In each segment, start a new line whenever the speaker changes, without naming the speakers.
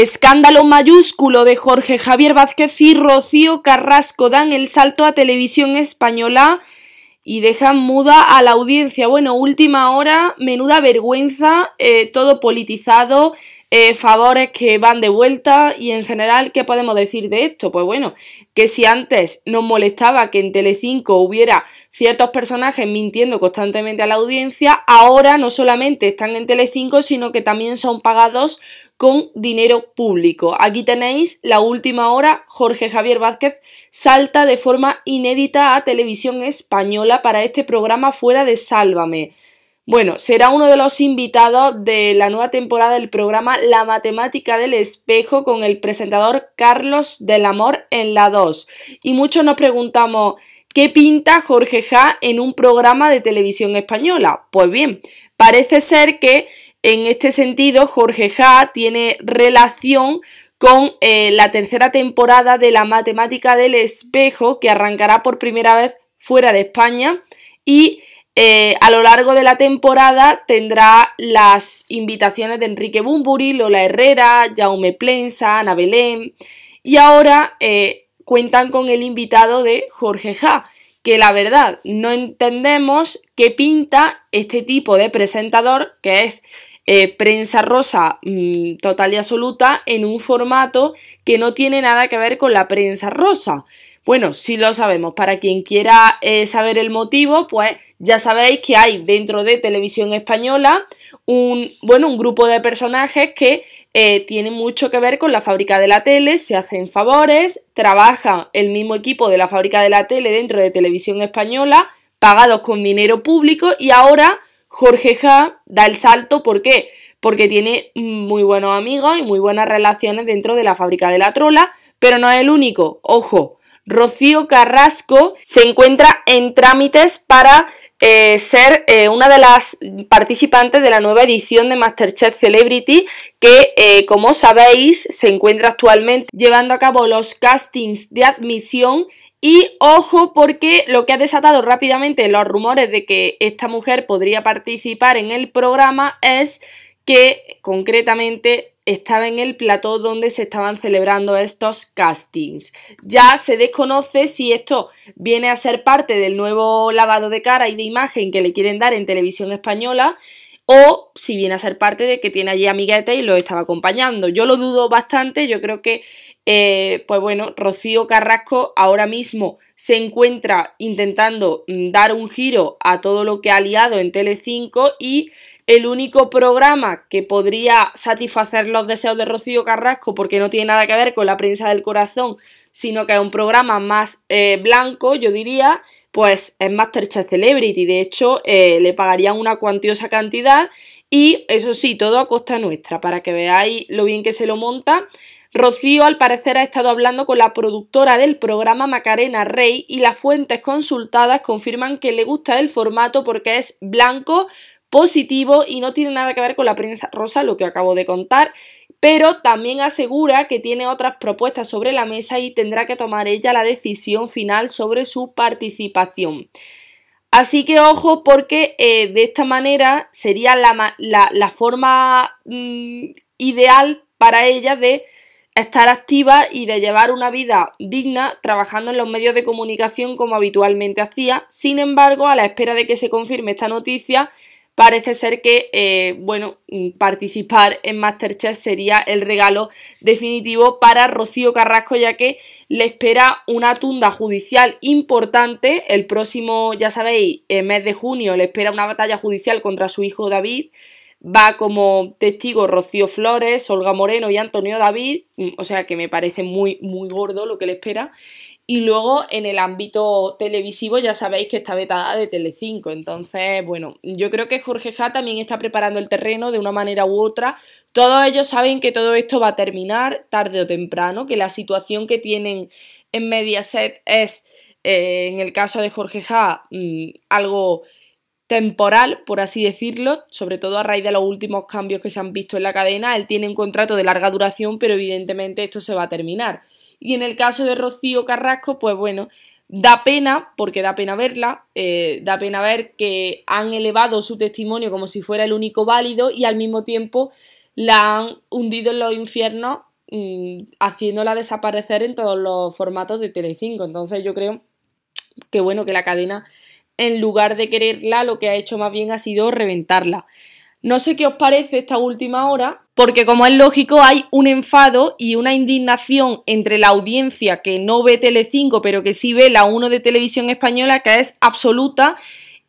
Escándalo mayúsculo de Jorge Javier Vázquez y Rocío Carrasco dan el salto a televisión española y dejan muda a la audiencia. Bueno, última hora, menuda vergüenza, eh, todo politizado, eh, favores que van de vuelta y en general, ¿qué podemos decir de esto? Pues bueno, que si antes nos molestaba que en Telecinco hubiera ciertos personajes mintiendo constantemente a la audiencia, ahora no solamente están en Telecinco, sino que también son pagados con dinero público. Aquí tenéis la última hora, Jorge Javier Vázquez salta de forma inédita a televisión española para este programa fuera de Sálvame. Bueno, será uno de los invitados de la nueva temporada del programa La Matemática del Espejo con el presentador Carlos del Amor en la 2. Y muchos nos preguntamos, ¿qué pinta Jorge Ja en un programa de televisión española? Pues bien, parece ser que en este sentido, Jorge Ja tiene relación con eh, la tercera temporada de la matemática del espejo que arrancará por primera vez fuera de España y eh, a lo largo de la temporada tendrá las invitaciones de Enrique Bumburi, Lola Herrera, Jaume Plensa, Ana Belén y ahora eh, cuentan con el invitado de Jorge Ja que la verdad no entendemos qué pinta este tipo de presentador que es eh, prensa rosa mm, total y absoluta en un formato que no tiene nada que ver con la prensa rosa. Bueno, si lo sabemos. Para quien quiera eh, saber el motivo, pues ya sabéis que hay dentro de Televisión Española un, bueno, un grupo de personajes que eh, tienen mucho que ver con la fábrica de la tele, se hacen favores, trabajan el mismo equipo de la fábrica de la tele dentro de Televisión Española, pagados con dinero público y ahora Jorge Ja da el salto, ¿por qué? Porque tiene muy buenos amigos y muy buenas relaciones dentro de la fábrica de la trola, pero no es el único, ojo, Rocío Carrasco se encuentra en trámites para eh, ser eh, una de las participantes de la nueva edición de Masterchef Celebrity que, eh, como sabéis, se encuentra actualmente llevando a cabo los castings de admisión y ojo porque lo que ha desatado rápidamente los rumores de que esta mujer podría participar en el programa es que concretamente estaba en el plató donde se estaban celebrando estos castings. Ya se desconoce si esto viene a ser parte del nuevo lavado de cara y de imagen que le quieren dar en televisión española o si viene a ser parte de que tiene allí amiguetes y lo estaba acompañando. Yo lo dudo bastante, yo creo que, eh, pues bueno, Rocío Carrasco ahora mismo se encuentra intentando mm, dar un giro a todo lo que ha liado en Telecinco y el único programa que podría satisfacer los deseos de Rocío Carrasco, porque no tiene nada que ver con la prensa del corazón, sino que es un programa más eh, blanco, yo diría, pues es Masterchef Celebrity. De hecho, eh, le pagarían una cuantiosa cantidad y eso sí, todo a costa nuestra, para que veáis lo bien que se lo monta. Rocío al parecer ha estado hablando con la productora del programa Macarena Rey y las fuentes consultadas confirman que le gusta el formato porque es blanco, positivo y no tiene nada que ver con la prensa rosa, lo que acabo de contar, pero también asegura que tiene otras propuestas sobre la mesa y tendrá que tomar ella la decisión final sobre su participación. Así que ojo porque eh, de esta manera sería la, forma mm, ideal para ella de estar activa y de llevar una vida digna trabajando en los medios de comunicación como habitualmente hacía. Sin embargo, a la espera de que se confirme esta noticia, parece ser que, eh, bueno, mm, participar en Masterchef sería el regalo definitivo para Rocío Carrasco, ya que le espera una tunda judicial importante. El próximo, ya sabéis, eh, mes de junio le espera una batalla judicial contra su hijo David. Va como testigo Rocío Flores, Olga Moreno y Antonio David, mm, o sea que me parece muy, muy gordo lo que le espera. Y luego en el ámbito televisivo ya sabéis que está vetada de Telecinco, entonces bueno, yo creo que Jorge Ja también está preparando el terreno de una manera u otra. Todos ellos saben que todo esto va a terminar tarde o temprano, que la situación que tienen en Mediaset es, eh, en el caso de Jorge Ja, mm, algo temporal, por así decirlo, sobre todo a raíz de los últimos cambios que se han visto en la cadena. Él tiene un contrato de larga duración, pero evidentemente esto se va a terminar. Y en el caso de Rocío Carrasco, pues bueno, da pena, porque da pena verla, eh, da pena ver que han elevado su testimonio como si fuera el único válido y al mismo tiempo la han hundido en los infiernos mm, haciéndola desaparecer en todos los formatos de Telecinco. Entonces yo creo que bueno, que la cadena en lugar de quererla, lo que ha hecho más bien ha sido reventarla. No sé qué os parece esta última hora, porque como es lógico hay un enfado y una indignación entre la audiencia que no ve Telecinco, pero que sí ve la 1 de Televisión Española, que es absoluta,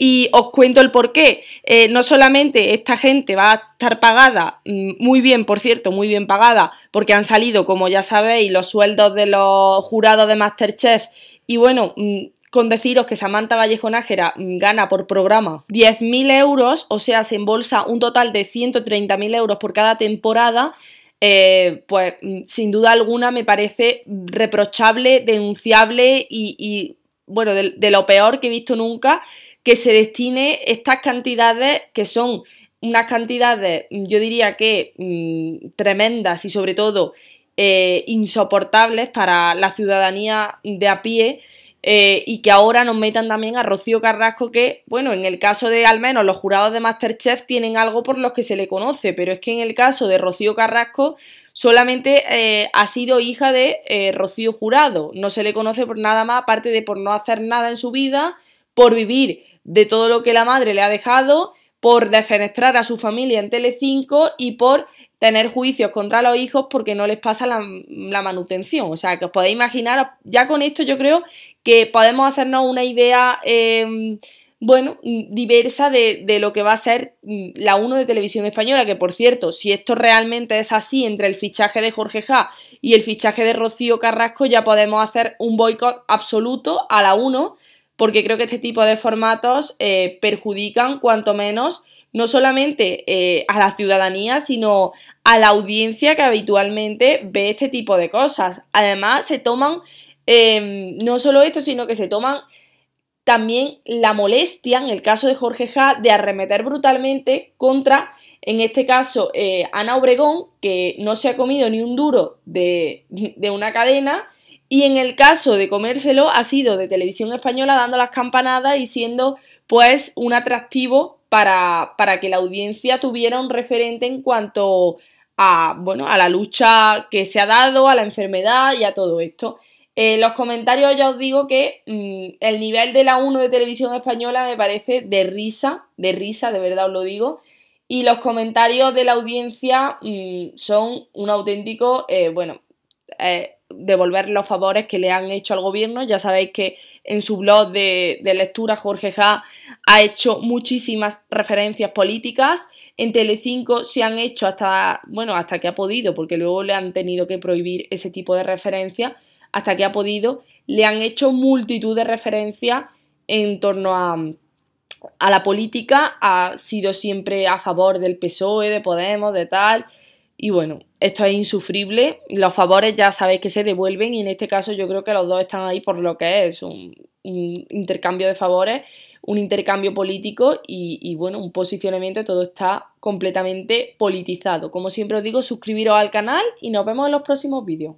y os cuento el porqué. Eh, no solamente esta gente va a estar pagada, mm, muy bien, por cierto, muy bien pagada, porque han salido, como ya sabéis, los sueldos de los jurados de Masterchef y bueno, mm, con deciros que Samantha Vallejo Nájera mm, gana por programa 10.000 euros, o sea, se embolsa un total de 130.000 euros por cada temporada, eh, pues mm, sin duda alguna me parece reprochable, denunciable y, bueno, de, lo peor que he visto nunca, que se destine estas cantidades que son unas cantidades, yo diría que tremendas y sobre todo eh, insoportables para la ciudadanía de a pie eh, y que ahora nos metan también a Rocío Carrasco, que, bueno, en el caso de al menos los jurados de Masterchef tienen algo por los que se le conoce, pero es que en el caso de Rocío Carrasco solamente eh, ha sido hija de Rocío Jurado, no se le conoce por nada más, aparte de por no hacer nada en su vida, por vivir de todo lo que la madre le ha dejado, por defenestrar a su familia en Telecinco y por tener juicios contra los hijos porque no les pasa la, manutención. O sea, que os podéis imaginar, ya con esto yo creo que podemos hacernos una idea, em, bueno, diversa de, lo que va a ser mm, la 1 de Televisión Española, que por cierto, si esto realmente es así entre el fichaje de Jorge Ja y el fichaje de Rocío Carrasco, ya podemos hacer un boicot absoluto a la 1, porque creo que este tipo de formatos eh, perjudican cuanto menos no solamente eh, a la ciudadanía, sino a la audiencia que habitualmente ve este tipo de cosas. Además, se toman em, no solo esto, sino que se toman también la molestia, en el caso de Jorge Ja, de arremeter brutalmente contra, en este caso, eh, Ana Obregón, que no se ha comido ni un duro de, de una cadena, y en el caso de comérselo ha sido de televisión española dando las campanadas y siendo pues un atractivo para, que la audiencia tuviera un referente en cuanto a, bueno, a la lucha que se ha dado, a la enfermedad y a todo esto. Eh, los comentarios ya os digo que mm, el nivel de la 1 de televisión española me parece de risa, de risa, de verdad os lo digo. Y los comentarios de la audiencia mm, son un auténtico, eh, bueno, eh, devolver los favores que le han hecho al gobierno. Ya sabéis que en su blog de, lectura Jorge Ja ha hecho muchísimas referencias políticas. En Telecinco se han hecho hasta, bueno, hasta que ha podido, porque luego le han tenido que prohibir ese tipo de referencias, hasta que ha podido, le han hecho multitud de referencias en torno a, a la política. Ha sido siempre a favor del PSOE, de Podemos, de tal y bueno, esto es insufrible. Los favores ya sabéis que se devuelven y en este caso yo creo que los dos están ahí por lo que es un, intercambio de favores, un intercambio político y, y, bueno, un posicionamiento. Todo está completamente politizado. Como siempre os digo, suscribiros al canal y nos vemos en los próximos vídeos.